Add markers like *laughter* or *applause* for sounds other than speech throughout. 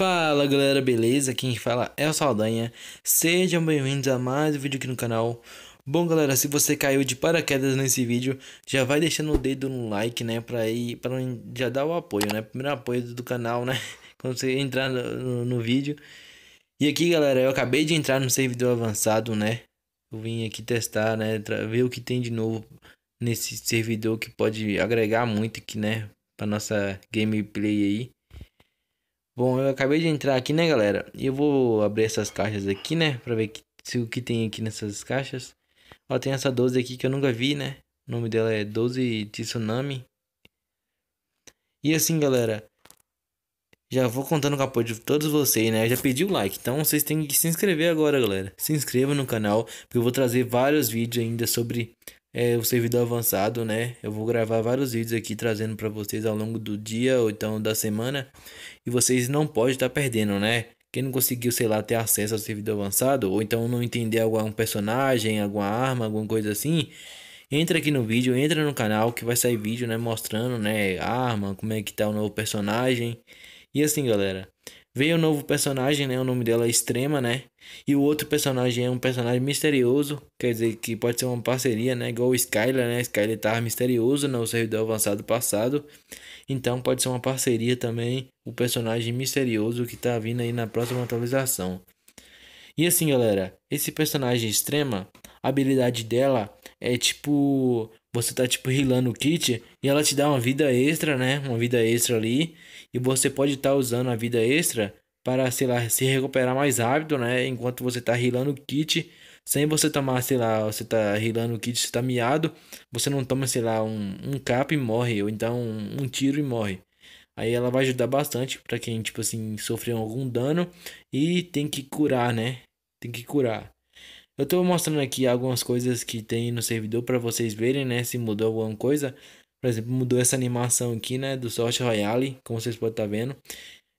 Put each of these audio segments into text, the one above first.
Fala galera, beleza? Quem fala é o Saldanha. Sejam bem-vindos a mais um vídeo aqui no canal. Bom galera, se você caiu de paraquedas nesse vídeo, já vai deixando o dedo no like, né? Pra, ir, para já dar o apoio, né? Primeiro apoio do canal, né? *laughs* Quando você entrar no, no vídeo. E aqui galera, eu acabei de entrar no servidor avançado, né? Eu vim aqui testar, né? Ver o que tem de novo nesse servidor que pode agregar muito aqui, né? Pra nossa gameplay aí. Bom, eu acabei de entrar aqui, né, galera? E eu vou abrir essas caixas aqui, né? Pra ver que, se o que tem aqui nessas caixas. Ó, tem essa 12 aqui que eu nunca vi, né? O nome dela é 12 Tsunami. E assim, galera. Já vou contando com o apoio de todos vocês, né? Eu já pedi o like, então vocês têm que se inscrever agora, galera. Se inscreva no canal, porque eu vou trazer vários vídeos ainda sobre é o servidor avançado, né? Eu vou gravar vários vídeos aqui trazendo para vocês ao longo do dia ou então da semana e vocês não podem estar tá perdendo, né? Quem não conseguiu, sei lá, ter acesso ao servidor avançado ou então não entender algum personagem, alguma arma, alguma coisa assim, entra aqui no vídeo, entra no canal que vai sair vídeo, né, mostrando, né, arma, como é que tá o novo personagem. E assim, galera, Veio um novo personagem, né? O nome dela é Extrema, né? E o outro personagem é um personagem misterioso, quer dizer que pode ser uma parceria, né? Igual o Skyler, né? Skyler tá misterioso no né? servidor avançado passado. Então pode ser uma parceria também, o personagem misterioso que tá vindo aí na próxima atualização. E assim, galera, esse personagem Extrema, a habilidade dela é tipo você tá tipo rilando o kit e ela te dá uma vida extra, né? Uma vida extra ali. E você pode estar tá usando a vida extra para, sei lá, se recuperar mais rápido, né? Enquanto você tá rilando o kit. Sem você tomar, sei lá, você tá rilando o kit, você tá miado. Você não toma, sei lá, um, um cap e morre. Ou então um, um tiro e morre. Aí ela vai ajudar bastante para quem, tipo assim, sofreu algum dano e tem que curar, né? Tem que curar. Eu estou mostrando aqui algumas coisas que tem no servidor para vocês verem, né? Se mudou alguma coisa. Por exemplo, mudou essa animação aqui, né? Do Sorte Royale, como vocês podem estar tá vendo.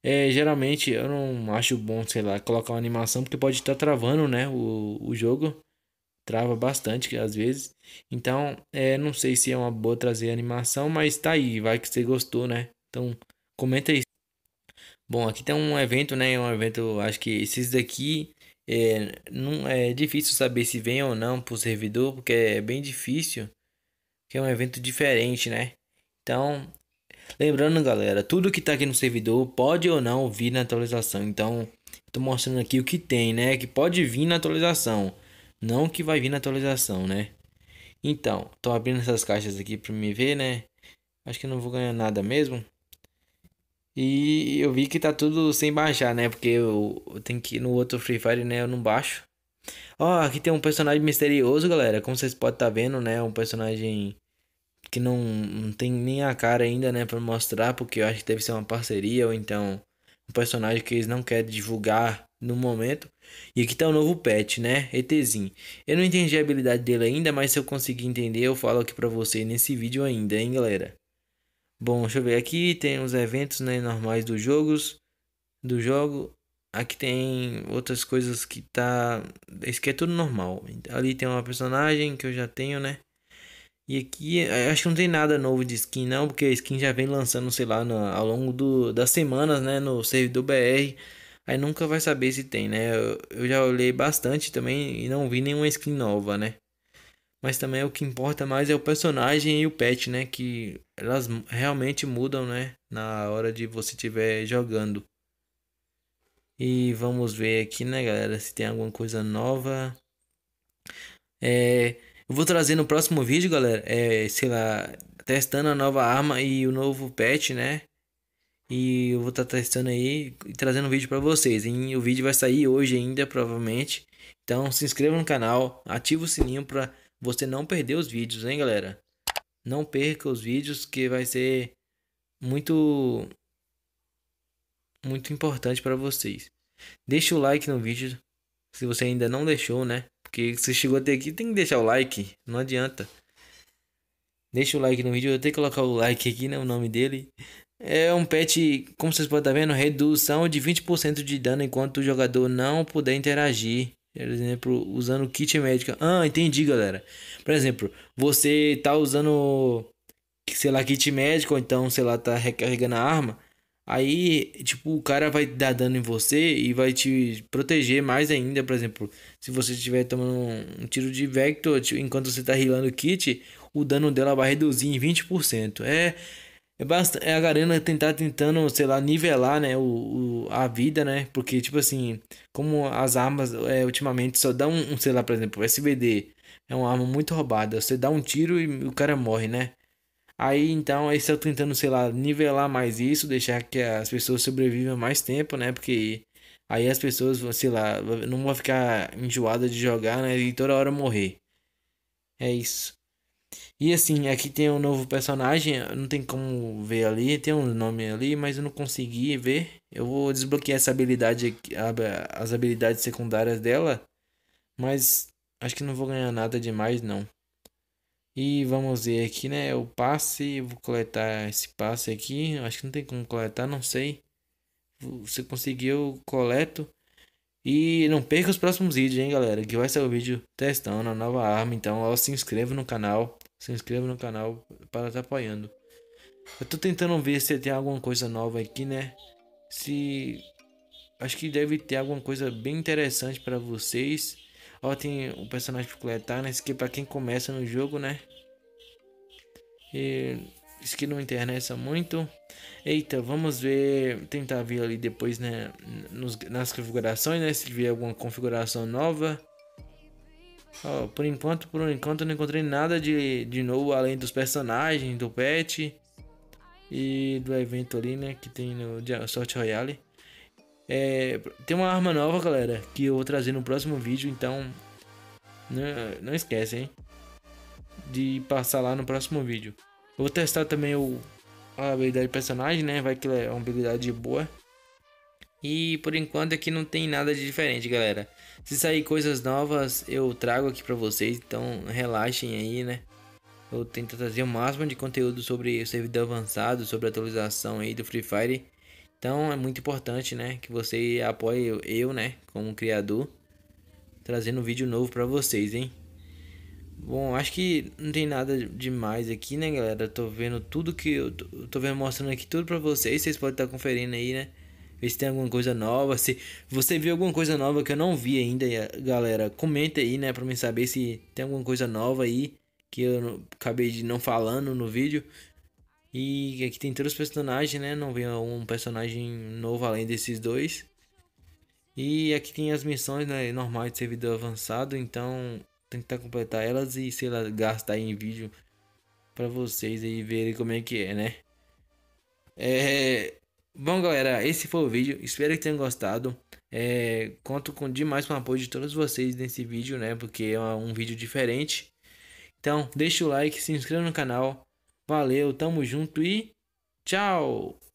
É, geralmente eu não acho bom, sei lá, colocar uma animação, porque pode estar tá travando, né? O, o jogo trava bastante às vezes. Então, é, não sei se é uma boa trazer animação, mas tá aí, vai que você gostou, né? Então, comenta aí. Bom, aqui tem um evento, né? Um evento, acho que esses daqui é, não, é difícil saber se vem ou não para o servidor, porque é bem difícil, que é um evento diferente, né? Então, lembrando galera, tudo que está aqui no servidor pode ou não vir na atualização. Então, estou mostrando aqui o que tem, né? Que pode vir na atualização, não que vai vir na atualização, né? Então, estou abrindo essas caixas aqui para me ver, né? Acho que não vou ganhar nada mesmo. E eu vi que tá tudo sem baixar, né? Porque eu, eu tenho que ir no outro Free Fire, né? Eu não baixo. Ó, oh, aqui tem um personagem misterioso, galera. Como vocês podem estar tá vendo, né? Um personagem que não, não tem nem a cara ainda, né? Pra mostrar, porque eu acho que deve ser uma parceria ou então um personagem que eles não querem divulgar no momento. E aqui tá o um novo pet, né? ETzinho. Eu não entendi a habilidade dele ainda, mas se eu conseguir entender, eu falo aqui pra vocês nesse vídeo ainda, hein, galera? Bom, deixa eu ver aqui, tem os eventos né, normais dos jogos, do jogo. Aqui tem outras coisas que tá, isso aqui é tudo normal. Ali tem uma personagem que eu já tenho, né? E aqui, eh, acho que não tem nada novo de skin não, porque a skin já vem lançando, sei lá, no, ao longo do, das semanas, né, no servidor BR. Aí nunca vai saber se tem, né? Eu, eu já olhei bastante também e não vi nenhuma skin nova, né? mas também o que importa mais é o personagem e o pet, né? Que elas realmente mudam, né? Na hora de você estiver jogando. E vamos ver aqui, né, galera, se tem alguma coisa nova. É, eu vou trazer no próximo vídeo, galera, é, sei lá, testando a nova arma e o novo pet, né? E eu vou estar tá testando aí e trazendo um vídeo para vocês. E o vídeo vai sair hoje ainda, provavelmente. Então se inscreva no canal, ativa o sininho para você não perder os vídeos, hein, galera? Não perca os vídeos que vai ser muito muito importante para vocês. Deixa o like no vídeo se você ainda não deixou, né? Porque se chegou até aqui tem que deixar o like, não adianta. Deixa o like no vídeo, eu tenho que colocar o like aqui, né, o nome dele. É um pet, como vocês podem estar tá vendo, redução de 20% de dano enquanto o jogador não puder interagir. Por exemplo, usando kit médica. Ah, entendi, galera. Por exemplo, você tá usando, sei lá, kit médico, ou então, sei lá, tá recarregando a arma. Aí, tipo, o cara vai dar dano em você e vai te proteger mais ainda. Por exemplo, se você estiver tomando um tiro de Vector, tipo, enquanto você tá rilando o kit, o dano dela vai reduzir em 20%. É, é, é a Garena tentar tentando, sei lá, nivelar, né, o, o, a vida, né? Porque, tipo assim, como as armas é, ultimamente só dá um, sei lá, por exemplo, o SBD é uma arma muito roubada. Você dá um tiro e o cara morre, né? Aí então, eles estão tentando, sei lá, nivelar mais isso, deixar que as pessoas sobrevivam mais tempo, né? Porque aí as pessoas, sei lá, não vão ficar enjoadas de jogar, né? E toda hora morrer. É isso. E assim, aqui tem um novo personagem, não tem como ver ali, tem um nome ali, mas eu não consegui ver. Eu vou desbloquear essa habilidade, as habilidades secundárias dela, mas acho que não vou ganhar nada demais não. E vamos ver aqui, né, o passe, vou coletar esse passe aqui, acho que não tem como coletar, não sei. Se conseguir eu coleto. E não perca os próximos vídeos, hein, galera, que vai ser o vídeo testando a nova arma, então ó, se inscreva no canal se inscreva no canal para estar tá apoiando. Eu tô tentando ver se tem alguma coisa nova aqui, né? Se acho que deve ter alguma coisa bem interessante para vocês. Ó, tem o personagem coletar, né? Esse aqui é para quem começa no jogo, né? E isso que não interessa muito. Eita, vamos ver, tentar ver ali depois, né, nos, nas configurações, né, se tiver alguma configuração nova. Oh, por enquanto, por enquanto não encontrei nada de, de novo além dos personagens, do pet e do evento ali, né? Que tem no Sorte Royale. É, tem uma arma nova, galera, que eu vou trazer no próximo vídeo, então não, não esquece, hein? De passar lá no próximo vídeo. vou testar também o, a habilidade personagem, né? Vai que é uma habilidade boa. E por enquanto aqui é não tem nada de diferente, galera. Se sair coisas novas, eu trago aqui para vocês, então relaxem aí, né? Eu tento trazer o máximo de conteúdo sobre o servidor avançado, sobre a atualização aí do Free Fire. Então é muito importante, né, que você apoie eu, né, como criador, trazendo vídeo novo para vocês, hein? Bom, acho que não tem nada demais aqui, né, galera? Eu tô vendo tudo que eu tô, tô vendo mostrando aqui tudo para vocês, vocês podem estar tá conferindo aí, né? ver se tem alguma coisa nova. Se você viu alguma coisa nova que eu não vi ainda, galera, comenta aí, né, pra mim saber se tem alguma coisa nova aí que eu acabei de não falando no vídeo. E aqui tem todos os personagens, né? Não vem um personagem novo além desses dois. E aqui tem as missões né, normais de servidor avançado, então tentar tá completar elas e sei lá, gastar em vídeo para vocês aí verem como é que é, né? É, Bom, galera, esse foi o vídeo. Espero que tenham gostado. É, conto com demais com o apoio de todos vocês nesse vídeo, né? Porque é um vídeo diferente. Então, deixa o like, se inscreva no canal. Valeu, tamo junto e tchau!